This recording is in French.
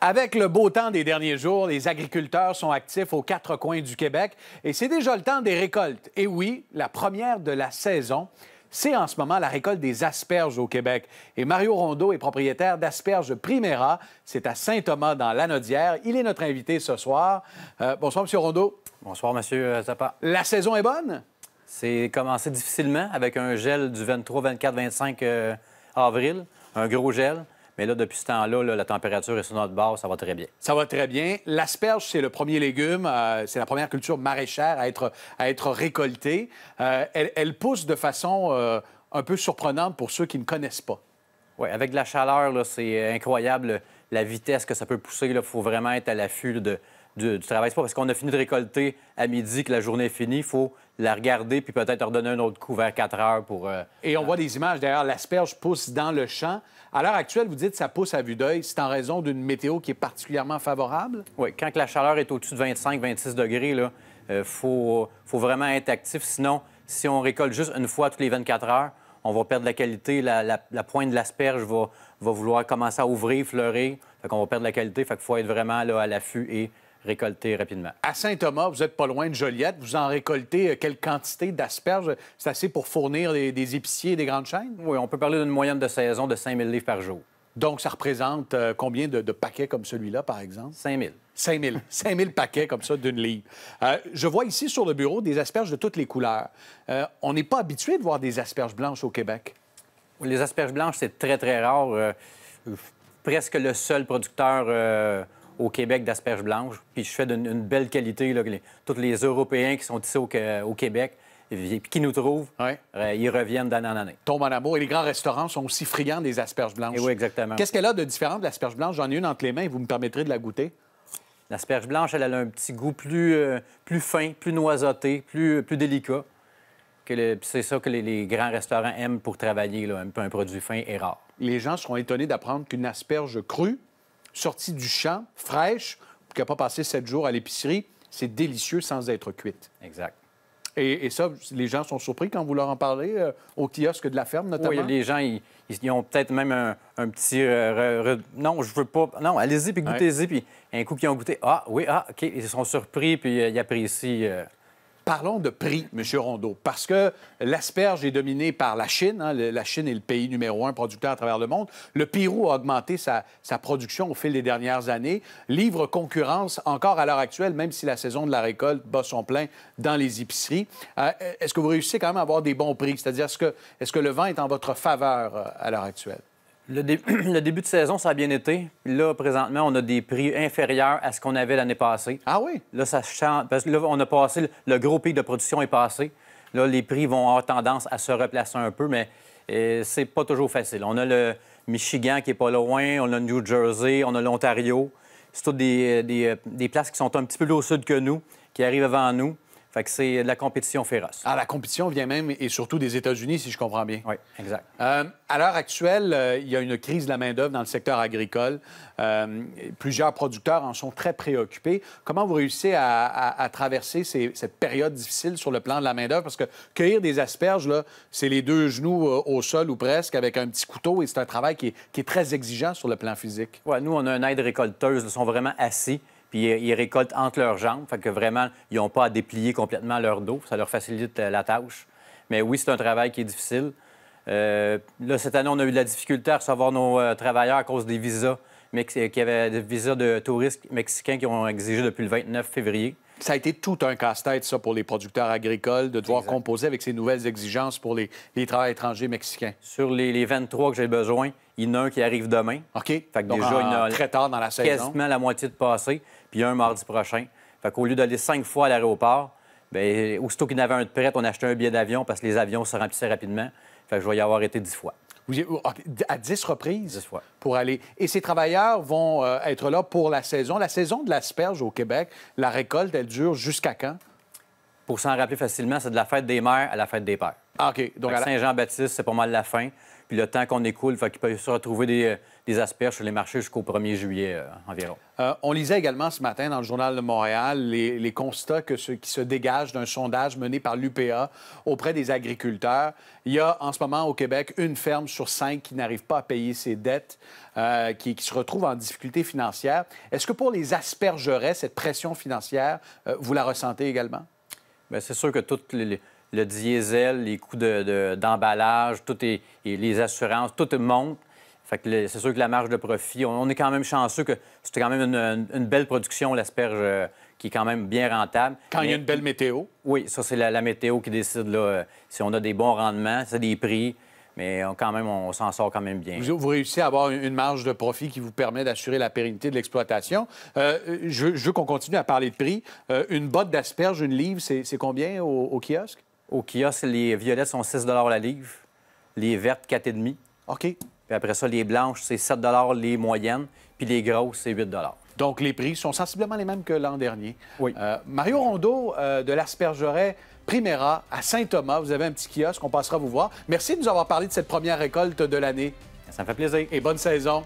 Avec le beau temps des derniers jours, les agriculteurs sont actifs aux quatre coins du Québec et c'est déjà le temps des récoltes. Et oui, la première de la saison, c'est en ce moment la récolte des asperges au Québec. Et Mario Rondeau est propriétaire d'Asperges Primera. C'est à Saint-Thomas, dans l'Anodière. Il est notre invité ce soir. Euh, bonsoir, M. Rondeau. Bonsoir, M. Euh, Zappa. La saison est bonne? C'est commencé difficilement avec un gel du 23, 24, 25 avril, un gros gel. Mais là, depuis ce temps-là, la température est sur notre bord, ça va très bien. Ça va très bien. L'asperge, c'est le premier légume, euh, c'est la première culture maraîchère à être, à être récoltée. Euh, elle, pousse de façon euh, un peu surprenante pour ceux qui ne connaissent pas. Oui, avec de la chaleur, c'est incroyable la vitesse que ça peut pousser. Il faut vraiment être à l'affût de, du, travail. pas parce qu'on a fini de récolter à midi que la journée est finie. Il faut la regarder puis peut-être redonner donner un autre coup vers 4 heures pour. Euh, et on voit des images d'ailleurs, l'asperge pousse dans le champ. À l'heure actuelle, vous dites que ça pousse à vue d'œil. C'est en raison d'une météo qui est particulièrement favorable? Oui, quand la chaleur est au-dessus de 25-26 degrés, il euh, faut, faut vraiment être actif. Sinon, si on récolte juste une fois toutes les 24 heures, on va perdre la qualité. La, pointe de l'asperge va, vouloir commencer à ouvrir, fleurer. Fait qu'on va perdre la qualité. Fait qu'il faut être vraiment là, à l'affût et récolter rapidement. À Saint-Thomas, vous êtes pas loin de Joliette. Vous en récoltez euh, quelle quantité d'asperges? C'est assez pour fournir des, épiciers et des grandes chaînes? Oui, on peut parler d'une moyenne de saison de 5 000 livres par jour. Donc, ça représente euh, combien de, paquets comme celui-là, par exemple? 5 000. 5 000. 5 000 paquets comme ça d'une livre. Euh, je vois ici sur le bureau des asperges de toutes les couleurs. on n'est pas habitué de voir des asperges blanches au Québec. Les asperges blanches, c'est très, très rare. presque le seul producteur au Québec d'asperges blanches. Puis je fais d'une belle qualité. tous les Européens qui sont ici au, Québec Québec, qui nous trouvent, euh, ils reviennent d'année en année. Tombe en amour. Et les grands restaurants sont aussi friands des asperges blanches. Eh oui, exactement. Qu'est-ce qu'elle a de différent de l'asperge blanche? J'en ai une entre les mains. Vous me permettrez de la goûter? L'asperge blanche, elle, a un petit goût plus, euh, fin, plus noisoté, euh, plus, délicat. Puis C'est ça que les, grands restaurants aiment pour travailler là, un, un produit fin et rare. Les gens seront étonnés d'apprendre qu'une asperge crue sortie du champ, fraîche, qui n'a pas passé sept jours à l'épicerie, c'est délicieux sans être cuite. Exact. Et, ça, les gens sont surpris quand vous leur en parlez, euh, au kiosque de la ferme notamment. Oui, les gens, ils, ont peut-être même un, petit... Euh, non, je veux pas... Non, allez-y, puis goûtez-y. Puis un coup qu'ils ont goûté, ah oui, ah, OK, ils sont surpris, puis euh, ils apprécient Parlons de prix, M. Rondeau, parce que l'asperge est dominée par la Chine. Hein. la Chine est le pays numéro un producteur à travers le monde. Le Pérou a augmenté sa, production au fil des dernières années. Livre concurrence encore à l'heure actuelle, même si la saison de la récolte bat son plein dans les épiceries. Euh, est-ce que vous réussissez quand même à avoir des bons prix? C'est-à-dire, que, est -ce que le vent est en votre faveur euh, à l'heure actuelle? Le, début de saison, ça a bien été. Là, présentement, on a des prix inférieurs à ce qu'on avait l'année passée. Ah oui? Là, ça change. Parce que là, on a passé. Le gros pic de production est passé. Là, les prix vont avoir tendance à se replacer un peu, mais euh, c'est pas toujours facile. On a le Michigan qui est pas loin, on a le New Jersey, on a l'Ontario. C'est toutes euh, euh, des places qui sont un petit peu plus au sud que nous, qui arrivent avant nous. Fait que c'est de la compétition féroce. Ah, la compétition vient même et surtout des États-Unis, si je comprends bien. Oui, exact. Euh, à l'heure actuelle, euh, il y a une crise de la main-d'œuvre dans le secteur agricole. Euh, plusieurs producteurs en sont très préoccupés. Comment vous réussissez à, traverser cette période difficile sur le plan de la main-d'œuvre? Parce que cueillir des asperges, là, c'est les deux genoux au sol ou presque avec un petit couteau et c'est un travail qui est, très exigeant sur le plan physique. Oui, nous, on a une aide récolteuse. Ils sont vraiment assis puis euh, ils récoltent entre leurs jambes, fait que vraiment, ils n'ont pas à déplier complètement leur dos, ça leur facilite euh, la tâche. Mais oui, c'est un travail qui est difficile. Euh, là, cette année, on a eu de la difficulté à recevoir nos travailleurs à cause des visas, qui avaient des visas de touristes mexicains qui ont exigé depuis le 29 février ça a été tout un casse-tête, ça, pour les producteurs agricoles, de devoir composer avec ces nouvelles exigences pour les, travailleurs étrangers mexicains. Sur les, 23 que j'ai besoin, il y en a un qui arrive demain. OK. Fait que Donc déjà, il y en a très tard dans la saison. Quasiment la moitié de passé, puis un mardi prochain. Fait qu'au lieu d'aller cinq fois à l'aéroport, bien, aussitôt qu'il y avait un de prêt, on achetait un billet d'avion parce que les avions se remplissaient rapidement. Fait que je vais y avoir été dix fois à 10 reprises pour aller. Et ces travailleurs vont euh, être là pour la saison. La saison de l'asperge au Québec, la récolte, elle dure jusqu'à quand? Pour s'en rappeler facilement, c'est de la fête des mères à la fête des pères. Ah, OK. Donc, Saint-Jean-Baptiste, c'est pas mal la fin. Puis le temps qu'on écoule, il qu'il peut se retrouver euh, des, asperges sur les marchés jusqu'au 1er juillet euh, environ. Euh, on lisait également ce matin dans le Journal de Montréal les, constats que ce, qui se dégagent d'un sondage mené par l'UPA auprès des agriculteurs. Il y a en ce moment au Québec une ferme sur cinq qui n'arrive pas à payer ses dettes, qui, se retrouve en difficulté financière. Est-ce que pour les aspergerais, cette pression financière, vous la ressentez également? Bien, c'est sûr que toutes les le diesel, les coûts d'emballage, de, les assurances, tout monte. Fait que c'est sûr que la marge de profit, on, est quand même chanceux que c'était quand même une, belle production, l'asperge, euh, qui est quand même bien rentable. Quand il y a une belle météo. Oui, ça, c'est la, météo qui décide là, euh, si on a des bons rendements, c'est des prix. Mais quand même, on, s'en sort quand même bien. Vous, réussissez à avoir une marge de profit qui vous permet d'assurer la pérennité de l'exploitation. Euh, je, veux qu'on continue à parler de prix. une botte d'asperge, une livre, c'est combien au kiosque? Au kiosque, les violettes sont 6 la livre, les vertes 4,5 OK. Puis après ça, les blanches, c'est 7 les moyennes, puis les grosses, c'est 8 Donc les prix sont sensiblement les mêmes que l'an dernier. Oui. Euh, Mario Rondeau euh, de l'Aspergeret Primera à Saint-Thomas, vous avez un petit kiosque, on passera vous voir. Merci de nous avoir parlé de cette première récolte de l'année. Ça me fait plaisir. Et bonne saison.